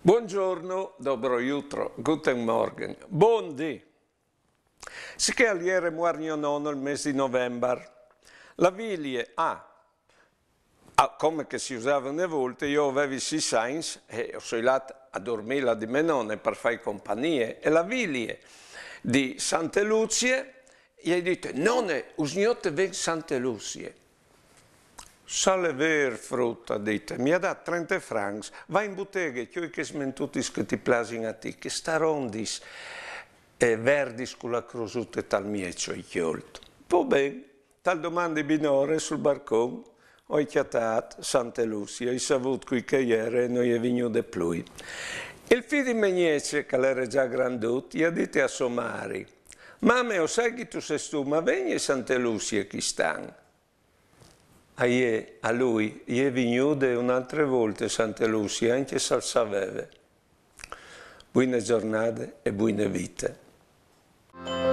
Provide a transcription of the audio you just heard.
Buongiorno, dobro jutro, guten morgen, buon dì. Sicché aliere muarnio nono il mese di novembre. La viglie ha, ah, ah, come che si usava una volta, io avevo i signs e ho soilato a dormire di menone per fare compagnie e la viglie di Sante Lucie gli ha detto, nonne, usniote ven Sante Lucie sale ver, frutta, dite, mi ha dato 30 francs, va in bottega, che io che smentutis che ti plasin a te, che sta rondis e verdis con la crosutta e tal mieccio e chiolto. Po ben, tal domande binore sul barcon, ho chiatato Santa Lucia, ho saputo qui che ieri noi è vigno de plui. Il figlio di Meniece, che l'era già grandut, gli ha detto a Somari, «Mame, o sai che tu sei tu, ma veni Santa Lucia chi stanno?» a, lui e vignude un'altra volta Santa Lucia anche se saveva. Buone giornate e buone vite.